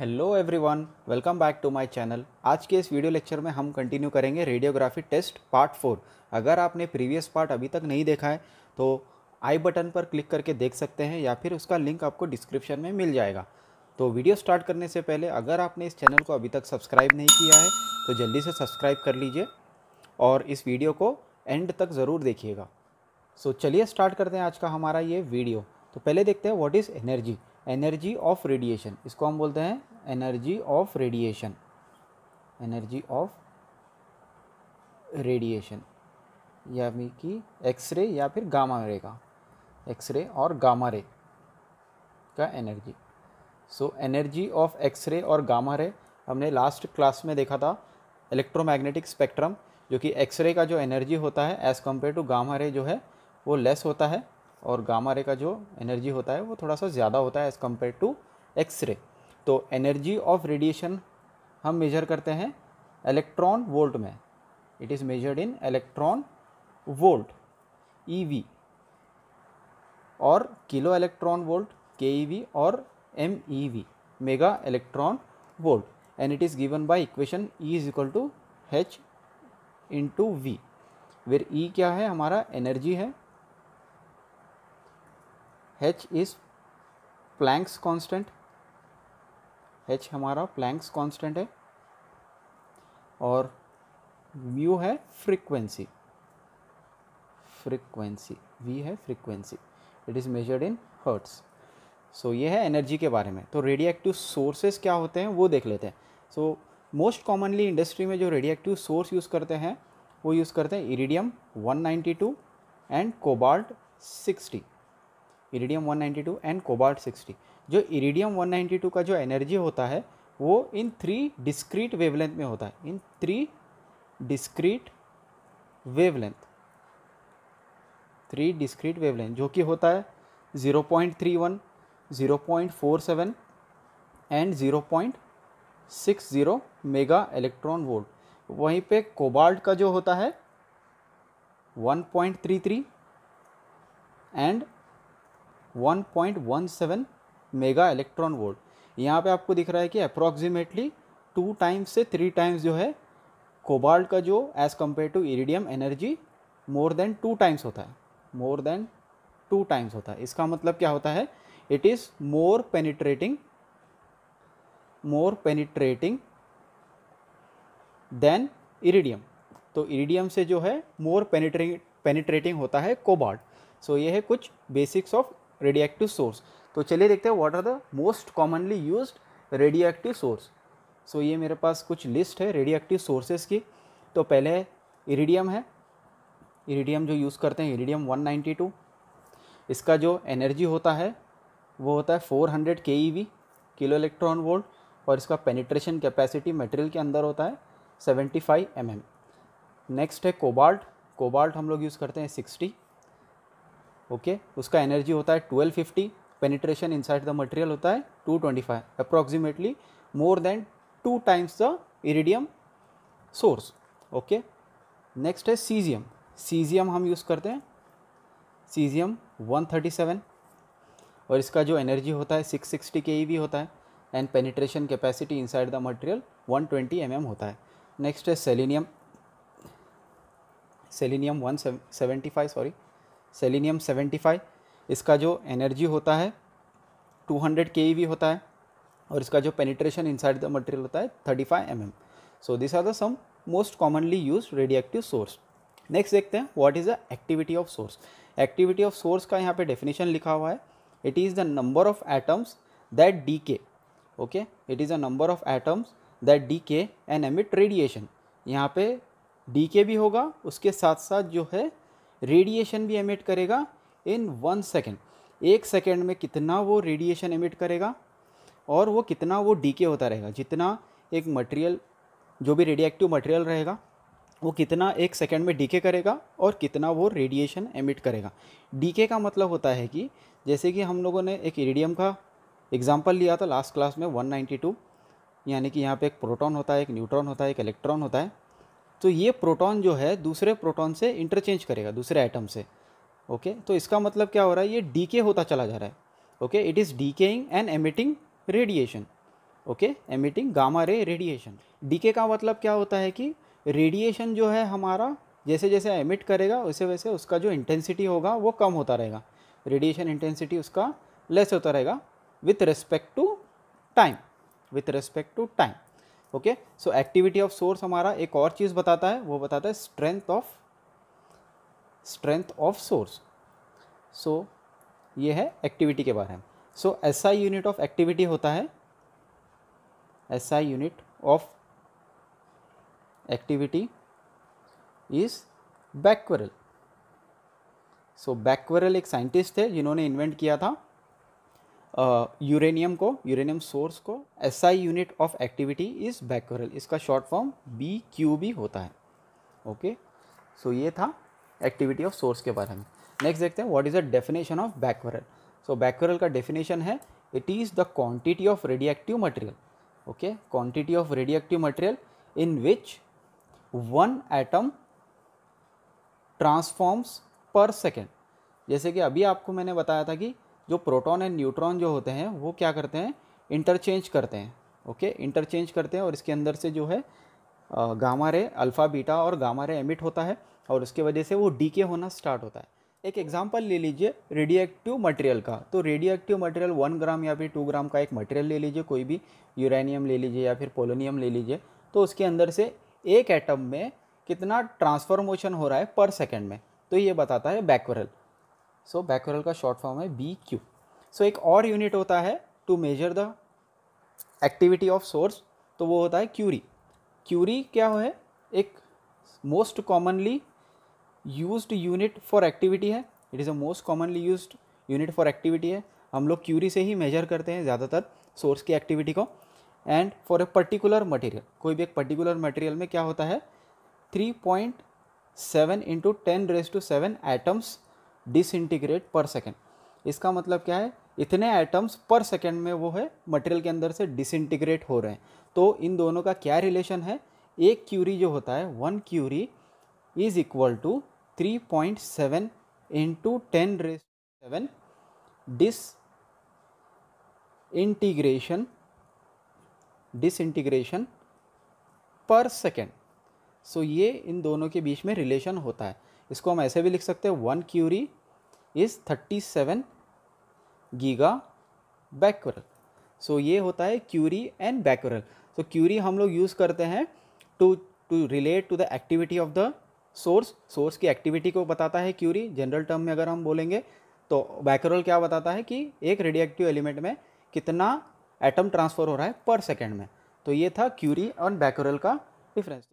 Hello everyone welcome back to my channel आज के इस वीडियो लेक्चर में हम कंटिन्यू करेंगे रेडियोग्राफी टेस्ट पार्ट फोर अगर आपने प्रीवियस पार्ट अभी तक नहीं देखा है तो आई बटन पर क्लिक करके देख सकते हैं या फिर उसका लिंक आपको डिस्क्रिप्शन में मिल जाएगा तो वीडियो स्टार्ट करने से पहले अगर आपने इस चैनल को अभी तक सब्सक्राइब नहीं किया है तो जल्दी से सब्सक्राइब कर लीजिए और इस वीडियो को एंड तक ज़रूर देखिएगा सो चलिए स्टार्ट करते हैं आज का हमारा ये वीडियो तो पहले देखते हैं what is energy energy of radiation इसको हम बोलते हैं energy of radiation energy of radiation यानी कि एक्सरे या फिर गामा रे का एक्सरे और गामा रे का energy so energy of X ray और गामा रे हमने लास्ट क्लास में देखा था इलेक्ट्रोमैग्नेटिक स्पेक्ट्रम जो कि एक्सरे का जो एनर्जी होता है as compare to gamma ray जो है वो लेस होता है और गामा रे का जो एनर्जी होता है वो थोड़ा सा ज़्यादा होता है एज़ कम्पेयर टू एक्सरे तो एनर्जी ऑफ रेडिएशन हम मेजर करते हैं इलेक्ट्रॉन वोल्ट में it is measured in electron volt E और kilo electron volt K E और M E mega electron volt and it is given by equation E is equal to in to V where E क्या है हमारा energy है H is Planck's constant H हमारा Planck's constant है और mu है frequency frequency V है frequency it is measured in hertz so ये है एनर्जी के बारे में तो रेडिएक्टिव सोर्सेज क्या होते हैं वो देख लेते हैं सो मोस्ट कॉमनली इंडस्ट्री में जो रेडिएक्टिव सोर्स यूज़ करते हैं वो यूज़ करते हैं iridium 192 and cobalt 60 iridium 192 and cobalt जो इरीडियम 192 का जो एनर्जी होता है वो इन थ्री डिस्क्रीट वेवलेंथ में होता है in three discrete wavelength three discrete wavelength जो कि होता है 0.31, 0.47 एंड 0.60 मेगा इलेक्ट्रॉन वोल्ट वहीं पे कोबाल्ट का जो होता है 1.33 एंड 1.17 मेगा इलेक्ट्रॉन वोल्ट यहाँ पे आपको दिख रहा है कि अप्रॉक्सीमेटली टू टाइम्स से थ्री टाइम्स जो है कोबाल्ट का जो as compare to iridium energy more than two times होता है मोर देन टू टाइम्स होता है इसका मतलब क्या होता है it is more penetrating more penetrating than iridium तो इरिडियम से जो है मोर पेनिट्रेटिंग पेनिट्रेटिंग होता है कोबाल्ट सो so, ये है कुछ बेसिक्स ऑफ रेडिएक्टिव सोर्स तो चलिए देखते हैं what are the most commonly use radio active source so ये मेरे पास कुछ लिस्ट है रेडियो एक्टिव सोर्सेज की तो पहले इरीडियम है इरीडियम जो यूज़ करते हैं इरीडियम 192 इसका जो एनर्जी होता है वो होता है 400 hundred K E V kilo electron volt और इसका पेनिट्रेशन कैपेसिटी मटेरियल के अंदर होता है 75 फाइव mm. नेक्स्ट है कोबाल्ट कोबाल्ट हम लोग यूज़ करते हैं 60 ओके okay? उसका एनर्जी होता है 1250 पेनिट्रेशन इनसाइड द मटेरियल होता है 225 approximately more than two times the iridium source okay next है सीजियम सीजियम हम यूज़ करते हैं सीजियम 137 और इसका जो एनर्जी होता है 660 सिक्सटी के ई होता है and penetration capacity inside the material 120 twenty mm होता है नेक्स्ट है सेलिनियम सेलिनियम 175 सॉरी सेलिनियम 75 इसका जो एनर्जी होता है 200 हंड्रेड होता है और इसका जो पेनिट्रेशन इनसाइड द मटेरियल होता है 35 five M so this are the some most commonly use radioactive source next देखते हैं what is the activity of source activity of source का यहाँ पे डेफिनेशन लिखा हुआ है it is the number of atoms that decay okay it is the number of atoms that decay and emit radiation यहाँ पे D के भी होगा उसके साथ साथ जो है रेडिएशन भी एमिट करेगा इन वन सेकेंड एक सेकेंड में कितना वो रेडिएशन एमिट करेगा और वो कितना वो डीके होता रहेगा जितना एक मटेरियल जो भी रेडिएक्टिव मटेरियल रहेगा वो कितना एक सेकेंड में डीके करेगा और कितना वो रेडिएशन एमिट करेगा डीके का मतलब होता है कि जैसे कि हम लोगों ने एक इरिडियम का एग्जाम्पल लिया था लास्ट क्लास में 192 यानी कि यहाँ पे एक प्रोटॉन होता है एक न्यूट्रॉन होता है एक इलेक्ट्रॉन होता है तो ये प्रोटॉन जो है दूसरे प्रोटॉन से इंटरचेंज करेगा दूसरे आइटम से ओके तो इसका मतलब क्या हो रहा है ये डीके होता चला जा रहा है okay it is decaying and emitting radiation okay emitting gamma ray radiation decay का मतलब क्या होता है कि रेडिएशन जो है हमारा जैसे जैसे एमिट करेगा वैसे वैसे उसका जो इंटेंसिटी होगा वो कम होता रहेगा रेडिएशन इंटेंसिटी उसका लेस होता रहेगा with respect to time with respect to time okay so activity of source हमारा एक और चीज़ बताता है वो बताता है strength of strength of source so ये है एक्टिविटी के बारे में so S I unit of activity होता है S I unit of activity is becquerel so becquerel एक साइंटिस्ट थे जिन्होंने इन्वेंट किया था यूरेनियम uh, को यूरेनियम सोर्स को S I unit of activity is becquerel इसका short form B Q B होता है ओके okay? सो so, ये था एक्टिविटी ऑफ सोर्स के बारे में नेक्स्ट देखते हैं what is the definition of becquerel so becquerel का डेफिनेशन है it is the quantity of radioactive material okay quantity of radioactive material in which one atom transforms per second जैसे कि अभी आपको मैंने बताया था कि जो प्रोटोन एंड न्यूट्रॉन जो होते हैं वो क्या करते हैं इंटरचेंज करते हैं ओके okay? इंटरचेंज करते हैं और इसके अंदर से जो है गामा रे अल्फ़ा बीटा और गामा रे एमिट होता है और उसके वजह से वो डीके होना स्टार्ट होता है एक एग्जाम्पल ले लीजिए रेडियो एक्टिव मटेरियल का तो radioactive material one gram या फिर टू ग्राम का एक मटेरियल ले लीजिए कोई भी यूरेनियम ले लीजिए या फिर पोलोनियम ले लीजिए तो उसके अंदर से एक एटम में कितना ट्रांसफॉर्मोशन हो रहा है पर सेकेंड में तो ये बताता है बैकवरल सो बैकवरल का शॉर्ट फॉर्म है बी क्यू सो एक और यूनिट होता है to measure the activity of source तो वो होता है क्यूरी क्यूरी क्या है एक most commonly used unit for activity है it is a most commonly use unit for activity है हम लोग क्यूरी से ही मेजर करते हैं ज़्यादातर सोर्स की एक्टिविटी को and for a particular material कोई भी एक पर्टिकुलर मटेरियल में क्या होता है three point seven into ten raise to seven atoms disintegrate per second इसका मतलब क्या है इतने एटम्स पर सेकेंड में वो है मटेरियल के अंदर से डिसइंटीग्रेट हो रहे हैं तो इन दोनों का क्या रिलेशन है एक क्यूरी जो होता है one curie is equal to three point seven into ten 10 seven disintegration disintegration per second so ये इन दोनों के बीच में रिलेशन होता है इसको हम ऐसे भी लिख सकते हैं one curie is thirty seven giga becquerel so ये होता है curie and becquerel so curie हम लोग यूज़ करते हैं to to relate to the activity of the source source की एक्टिविटी को बताता है क्यूरी जनरल टर्म में अगर हम बोलेंगे तो बैकरोल क्या बताता है कि एक रेडिएक्टिव एलिमेंट में कितना एटम ट्रांसफ़र हो रहा है पर सेकेंड में तो ये था क्यूरी और बैकरोल का डिफरेंस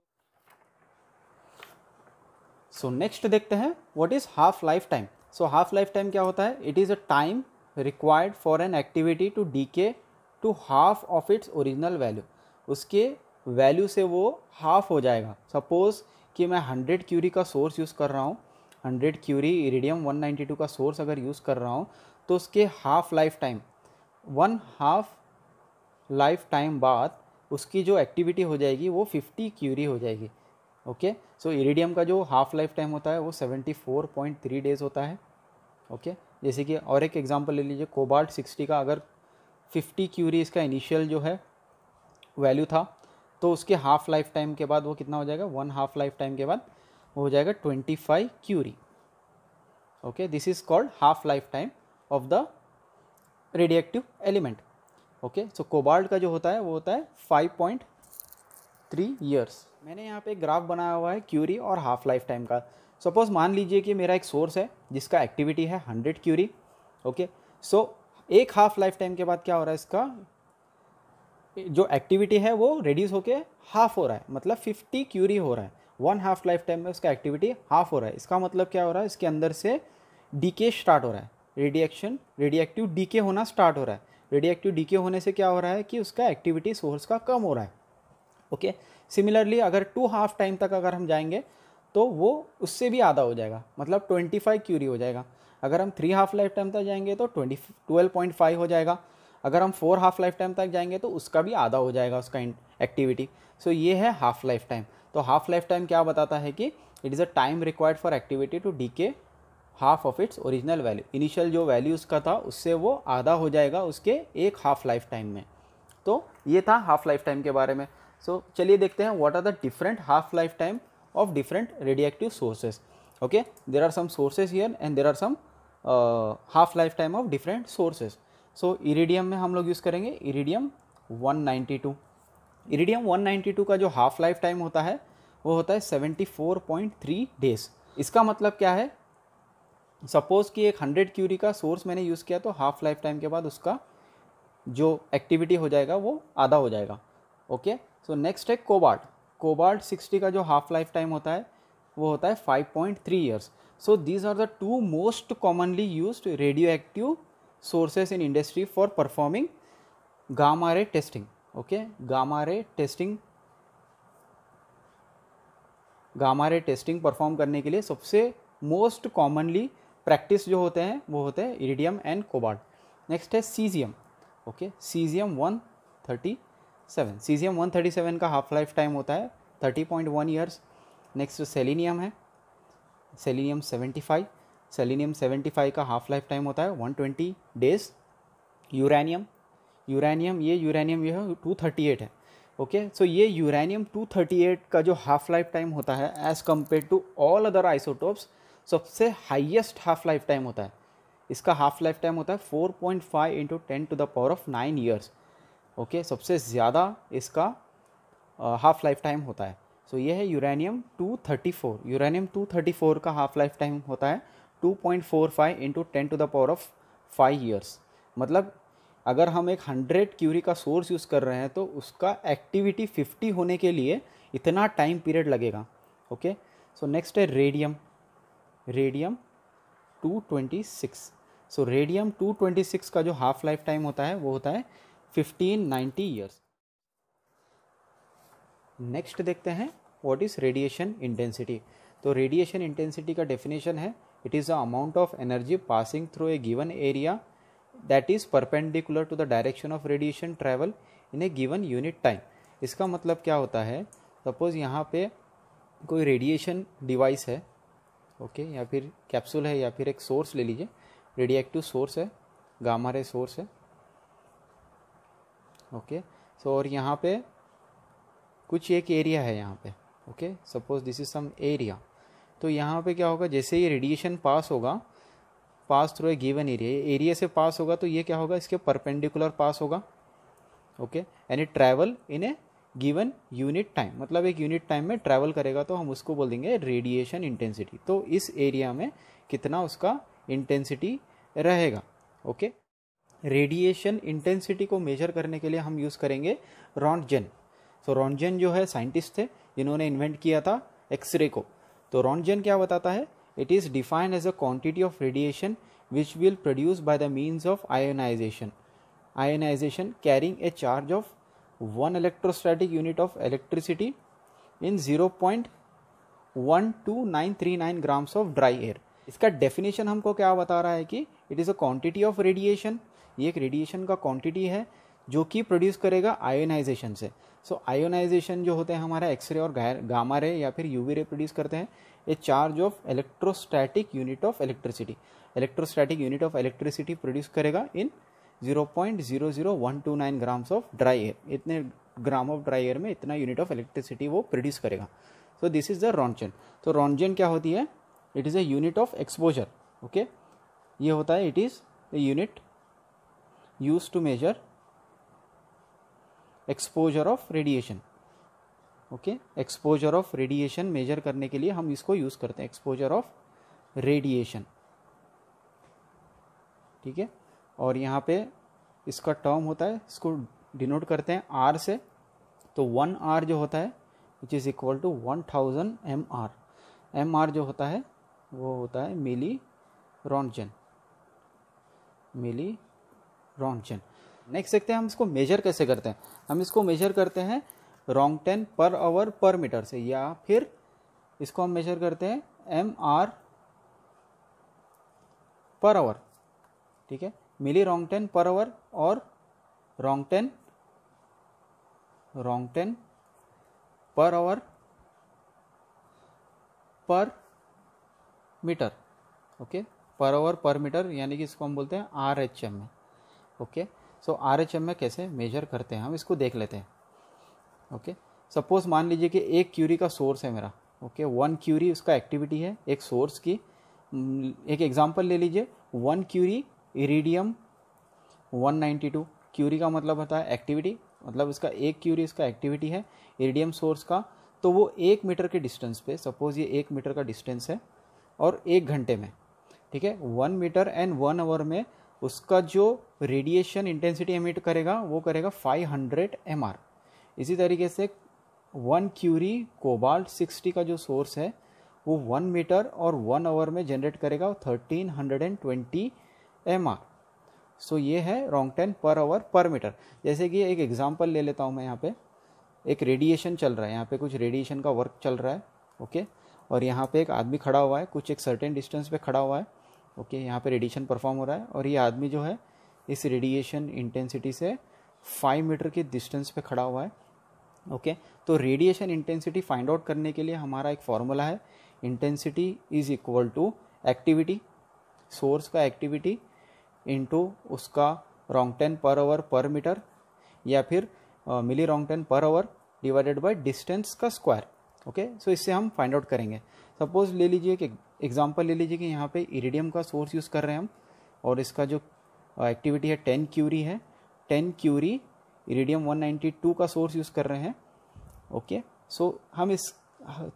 सो नेक्स्ट देखते हैं what is half life time so half life time क्या होता है it is a time required for an activity to decay to half of its original value उसके वैल्यू से वो हाफ हो जाएगा सपोज़ कि मैं हंड्रेड क्यूरी का सोर्स यूज़ कर रहा हूँ हंड्रेड क्यूरी नाइन्टी टू का सोर्स अगर यूज़ कर रहा हूँ तो उसके half life time one half life time बाद उसकी जो एक्टिविटी हो जाएगी वो फिफ्टी क्यूरी हो जाएगी ओके सो इरिडियम का जो हाफ लाइफ टाइम होता है वो seventy four point three days होता है ओके okay? जैसे कि और एक एग्जांपल ले लीजिए कोबाल्ट सिक्सटी का अगर फिफ्टी क्यूरी इसका इनिशियल जो है वैल्यू था तो उसके हाफ़ लाइफ टाइम के बाद वो कितना हो जाएगा वन हाफ लाइफ टाइम के बाद वो हो जाएगा twenty five curie okay this is called half life time of the radioactive element okay so cobalt का जो होता है वो होता है फाइव पॉइंट थ्री ईयर्स मैंने यहाँ पे ग्राफ बनाया हुआ है क्यूरी और हाफ लाइफ टाइम का सपोज़ मान लीजिए कि मेरा एक सोर्स है जिसका एक्टिविटी है हंड्रेड क्यूरी ओके सो एक हाफ लाइफ टाइम के बाद क्या हो रहा है इसका जो एक्टिविटी है वो रेड्यूस होकर हाफ हो रहा है मतलब फिफ्टी क्यूरी हो रहा है वन हाफ लाइफ टाइम में उसका एक्टिविटी हाफ हो रहा है इसका मतलब क्या हो रहा है इसके अंदर से डीके स्टार्ट हो रहा है रेडिएक्शन रेडिएक्टिव डीके होना स्टार्ट हो रहा है रेडिएक्टिव डीके होने से क्या हो रहा है कि उसका एक्टिविटी सोर्स का कम हो रहा है ओके सिमिलरली अगर टू हाफ टाइम तक अगर हम जाएंगे तो वो उससे भी आधा हो जाएगा मतलब ट्वेंटी फाइव क्यूरी हो जाएगा अगर हम थ्री हाफ लाइफ टाइम तक जाएंगे तो ट्वेंटी ट्वेल्व पॉइंट फाइव हो जाएगा अगर हम फोर हाफ लाइफ टाइम तक जाएंगे तो उसका भी आधा हो जाएगा उसका एक्टिविटी सो so, ये है हाफ लाइफ टाइम तो हाफ लाइफ टाइम क्या बताता है कि it is a time required for activity to the half of its original value initial जो वैल्यू उसका था उससे वो आधा हो जाएगा उसके एक हाफ लाइफ टाइम में तो ये था हाफ लाइफ टाइम के बारे में सो so, चलिए देखते हैं what are the different half life time of different radioactive sources okay there are some sources here and there are some half life time of different sources so so, iridium में हम लोग use करेंगे iridium 192 iridium 192 का जो half life time होता है वो होता है 74.3 डेज इसका मतलब क्या है सपोज़ कि एक 100 क्यूरी का सोर्स मैंने यूज़ किया तो हाफ़ लाइफ टाइम के बाद उसका जो एक्टिविटी हो जाएगा वो आधा हो जाएगा ओके सो नेक्स्ट है कोबार्ट कोबार्ट 60 का जो हाफ़ लाइफ टाइम होता है वो होता है 5.3 years so these are the two most commonly use radio radioactive sources in industry for performing gamma ray testing okay gamma ray testing gamma ray testing perform करने के लिए सबसे मोस्ट कॉमनली प्रैक्टिस जो होते हैं वो होते हैं इरिडियम एंड कोबाल्ट नेक्स्ट है caesium okay caesium one thirty seven caesium one thirty seven का हाफ लाइफ टाइम होता है thirty point one years next selenium है सेलिनियम सेवेंटी फाइव सेलिनियम 75 का हाफ लाइफ टाइम होता है 120 डेज यूरेनियम यूरेनियम ये uranium ये है 238 है ओके सो सो यूरानियम ये यूरेनियम 238 का जो हाफ लाइफ टाइम होता है as compare to all other isotopes सबसे हाइएस्ट हाफ लाइफ टाइम होता है इसका हाफ लाइफ टाइम होता है 4.5 point five into ten to the power of nine years okay सबसे ज़्यादा इसका हाफ लाइफ टाइम होता है सो so, ये है यूरेनियम 234 यूरेनियम 234 का हाफ लाइफ टाइम होता है two point four five into ten to the power of five years मतलब अगर हम एक हंड्रेड क्यूरी का सोर्स यूज़ कर रहे हैं तो उसका एक्टिविटी फिफ्टी होने के लिए इतना टाइम पीरियड लगेगा ओके सो नेक्स्ट है radium radium two twenty six so radium two twenty six का जो हाफ लाइफ टाइम होता है वो होता है फिफ्टीन नाइन्टी ईयर्स नेक्स्ट देखते हैं वॉट इज़ रेडिएशन इंटेंसिटी तो रेडिएशन इंटेंसिटी का डेफिनेशन है it is the amount of energy passing through a given area that is perpendicular to the direction of radiation travel in a given unit time इसका मतलब क्या होता है suppose यहाँ पे कोई रेडिएशन डिवाइस है ओके okay, या फिर कैप्सूल है या फिर एक सोर्स ले लीजिए रेडिएक्टिव सोर्स है गामा रे सोर्स है ओके okay, सो so और यहाँ पे कुछ एक एरिया है यहाँ पे okay suppose this is some area तो यहाँ पे क्या होगा जैसे ये रेडिएशन पास होगा pass through a given area area से पास होगा तो ये क्या होगा इसके परपेंडिकुलर पास होगा ओके यानी travel in a given unit time मतलब एक यूनिट टाइम में ट्रैवल करेगा तो हम उसको बोल देंगे रेडिएशन इंटेंसिटी तो इस एरिया में कितना उसका इंटेंसिटी रहेगा ओके रेडिएशन इंटेंसिटी को मेजर करने के लिए हम यूज़ करेंगे रॉन्टजन सो रॉन्टजन जो है साइंटिस्ट थे जिन्होंने इन्वेंट किया था एक्सरे को तो रॉन्जन क्या बताता है it is defined as a quantity of radiation which will produce by the means of ionisation ionisation carrying a charge of one electrostatic unit of electricity in zero point one two nine three nine grams of dry air इसका definition हमको क्या बता रहा है कि it is a quantity of radiation ये एक radiation का क्वांटिटी है जो कि प्रोड्यूस करेगा आयोनाइजेशन से सो so, आयोनाइजेशन जो होते हैं हमारा एक्सरे और गामा रे या फिर यूवी रे प्रोड्यूस करते हैं a charge of electrostatic unit of electricity electrostatic unit of electricity produce करेगा in zero zero zero point one two nine grams of dry air इतने ग्राम ऑफ ड्राई एयर में इतना unit of electricity वो produce करेगा so this is the roentgen तो roentgen क्या होती है it is a unit of exposure okay ये होता है it is a unit use to measure exposure of radiation okay exposure of radiation measure करने के लिए हम इसको यूज करते हैं एक्सपोजर ऑफ रेडिएशन ठीक है और यहाँ पे इसका टर्म होता है इसको डिनोट करते हैं आर से तो वन आर जो होता है which is equal to one thousand M R M R जो होता है वो होता है मिली रॉन्जन मिली रॉन्जन नेक्स्ट देखते हैं हम इसको मेजर कैसे करते हैं हम इसको मेजर करते हैं roentgen per hour per metre से या फिर इसको हम मेजर करते हैं एम आर पर आवर ठीक है milli roentgen per hour और roentgen roentgen per hour per metre okay per hour per metre यानी कि इसको हम बोलते हैं आर एच एम में okay so R H M में कैसे मेजर करते हैं हम इसको देख लेते हैं ओके सपोज मान लीजिए कि एक क्यूरी का सोर्स है मेरा ओके वन क्यूरी उसका एक्टिविटी है एक सोर्स की mm, एक एग्जांपल ले लीजिए वन क्यूरी इरीडियम 192 क्यूरी का मतलब होता है एक्टिविटी मतलब इसका एक क्यूरी इसका एक्टिविटी है इरीडियम सोर्स का तो वो एक मीटर के डिस्टेंस पे सपोज ये एक मीटर का डिस्टेंस है और एक घंटे में ठीक है one metre and one hour में उसका जो रेडिएशन इंटेंसिटी एमिट करेगा वो करेगा 500 हंड्रेड इसी तरीके से वन क्यूरी कोबाल्ट 60 का जो सोर्स है वो वन मीटर और वन आवर में जनरेट करेगा thirteen hundred and twenty M R so ये है रॉन्गटेन पर आवर पर मीटर जैसे कि एक एग्जाम्पल ले लेता हूँ मैं यहाँ पे एक रेडिएशन चल रहा है यहाँ पे कुछ रेडिएशन का वर्क चल रहा है ओके और यहाँ पे एक आदमी खड़ा हुआ है कुछ एक सर्टेन डिस्टेंस पे खड़ा हुआ है ओके यहाँ पे रेडिएशन परफॉर्म हो रहा है और ये आदमी जो है इस रेडिएशन इंटेंसिटी से फाइव मीटर के डिस्टेंस पे खड़ा हुआ है ओके तो रेडिएशन इंटेंसिटी फाइंड आउट करने के लिए हमारा एक फॉर्मूला है intensity is equal to activity source का एक्टिविटी इंटू उसका ten per hour per metre या फिर milli ten per hour divided by distance का स्क्वायर ओके सो इससे हम फाइंड आउट करेंगे सपोज ले लीजिए कि एग्जांपल ले लीजिए कि यहाँ पे इरिडियम का सोर्स यूज़ कर रहे हैं हम और इसका जो एक्टिविटी है टेन क्यूरी है टेन क्यूरी इरिडियम 192 का सोर्स यूज़ कर रहे हैं ओके सो हम इस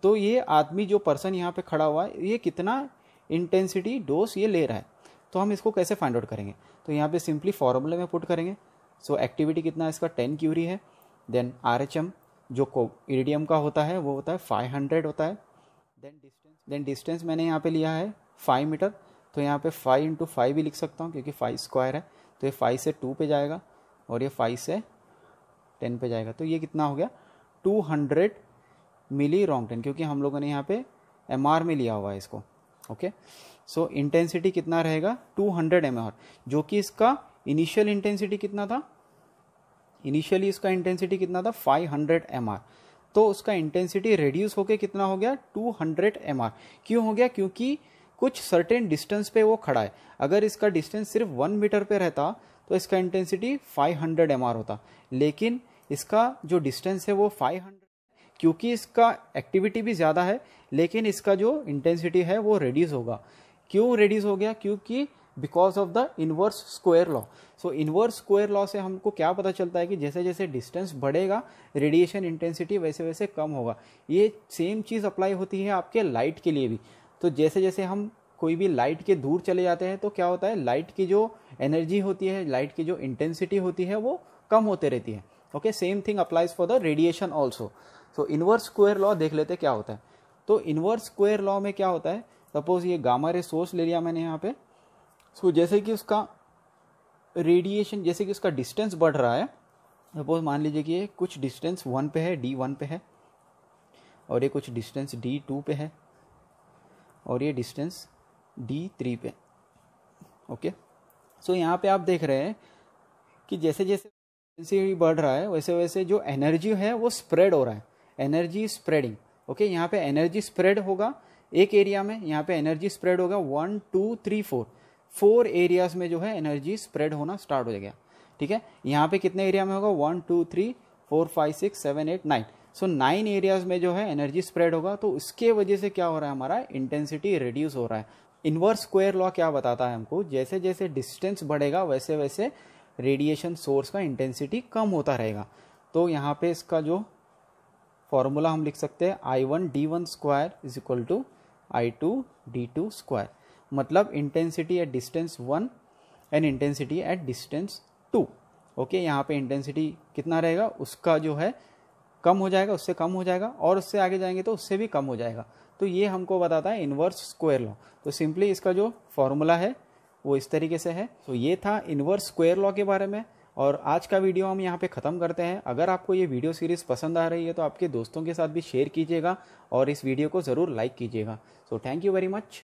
तो ये आदमी जो पर्सन यहाँ पे खड़ा हुआ है ये कितना इंटेंसिटी डोज ये ले रहा है तो हम इसको कैसे फाइंड आउट करेंगे तो यहाँ पे सिंपली फॉर्मूले में पुट करेंगे सो so, एक्टिविटी कितना है इसका टेन क्यूरी है देन आर जो को इरिडियम का होता है वो होता है फाइव हंड्रेड होता है देन देन डिस्टेंस मैंने यहाँ पे लिया है फाइव मीटर तो यहाँ पे फाइव इंटू फाइव भी लिख सकता हूँ क्योंकि फाइव स्क्वायर है तो ये फाइव से टू पे जाएगा और ये फाइव से टेन पे जाएगा तो ये कितना हो गया two hundred milli roentgen क्योंकि हम लोगों ने यहाँ पे एम आर में लिया हुआ है इसको ओके सो इंटेंसिटी कितना रहेगा टू हंड्रेड एम आर जो कि इसका इनिशियल इंटेंसिटी कितना था इनिशियली इसका इंटेंसिटी कितना था फाइव हंड्रेड एम आर तो उसका इंटेंसिटी रिड्यूस होकर कितना हो गया 200 हंड्रेड एम क्यों हो गया क्योंकि कुछ सर्टेन डिस्टेंस पे वो खड़ा है अगर इसका डिस्टेंस सिर्फ वन मीटर पे रहता तो इसका इंटेंसिटी 500 हंड्रेड एम होता लेकिन इसका जो डिस्टेंस है वो 500 क्योंकि इसका एक्टिविटी भी ज़्यादा है लेकिन इसका जो इंटेंसिटी है वो रेड्यूस होगा क्यों रेड्यूस हो गया क्योंकि because of the inverse square law so inverse square law से हमको क्या पता चलता है कि जैसे जैसे डिस्टेंस बढ़ेगा रेडिएशन इंटेंसिटी वैसे वैसे कम होगा ये सेम चीज़ अप्लाई होती है आपके लाइट के लिए भी तो जैसे जैसे हम कोई भी लाइट के दूर चले जाते हैं तो क्या होता है लाइट की जो एनर्जी होती है लाइट की जो इंटेंसिटी होती है वो कम होते रहती है okay same thing applies for the radiation also so inverse square law देख लेते क्या होता है तो इनवर्स स्क्वेयर लॉ में क्या होता है सपोज ये गामा रे सोर्स ले लिया मैंने यहाँ पे सो so, जैसे कि उसका रेडिएशन जैसे कि उसका डिस्टेंस बढ़ रहा है सपोज मान लीजिए कि ये कुछ डिस्टेंस वन पे है डी वन पे है और ये कुछ डिस्टेंस डी टू पे है और ये डिस्टेंस डी थ्री पे ओके सो यहाँ पे आप देख रहे हैं कि जैसे जैसे डेंसिटी बढ़ रहा है वैसे वैसे जो एनर्जी है वो स्प्रेड हो रहा है एनर्जी स्प्रेडिंग ओके यहाँ पे एनर्जी स्प्रेड होगा एक एरिया में यहाँ पे एनर्जी स्प्रेड होगा one two three four four areas में जो है एनर्जी स्प्रेड होना स्टार्ट हो जाएगा ठीक है यहाँ पे कितने एरिया में होगा one two three four five six seven eight nine so nine areas में जो है एनर्जी स्प्रेड होगा तो उसके वजह से क्या हो रहा है हमारा इंटेंसिटी रिड्यूस हो रहा है इन्वर्स स्क्वायर लॉ क्या बताता है हमको जैसे जैसे डिस्टेंस बढ़ेगा वैसे वैसे रेडिएशन सोर्स का इंटेंसिटी कम होता रहेगा तो यहाँ पे इसका जो फॉर्मूला हम लिख सकते हैं I one D one square is equal to I two D two square मतलब intensity at distance one and intensity at distance two okay यहाँ पे इंटेंसिटी कितना रहेगा उसका जो है कम हो जाएगा उससे कम हो जाएगा और उससे आगे जाएंगे तो उससे भी कम हो जाएगा तो ये हमको बताता है इन्वर्स स्क्वेयर लॉ तो सिंपली इसका जो फॉर्मूला है वो इस तरीके से है तो ये था इन्वर्स स्क्वेयर लॉ के बारे में और आज का वीडियो हम यहाँ पे ख़त्म करते हैं अगर आपको ये वीडियो सीरीज़ पसंद आ रही है तो आपके दोस्तों के साथ भी शेयर कीजिएगा और इस वीडियो को ज़रूर लाइक कीजिएगा so thank you very much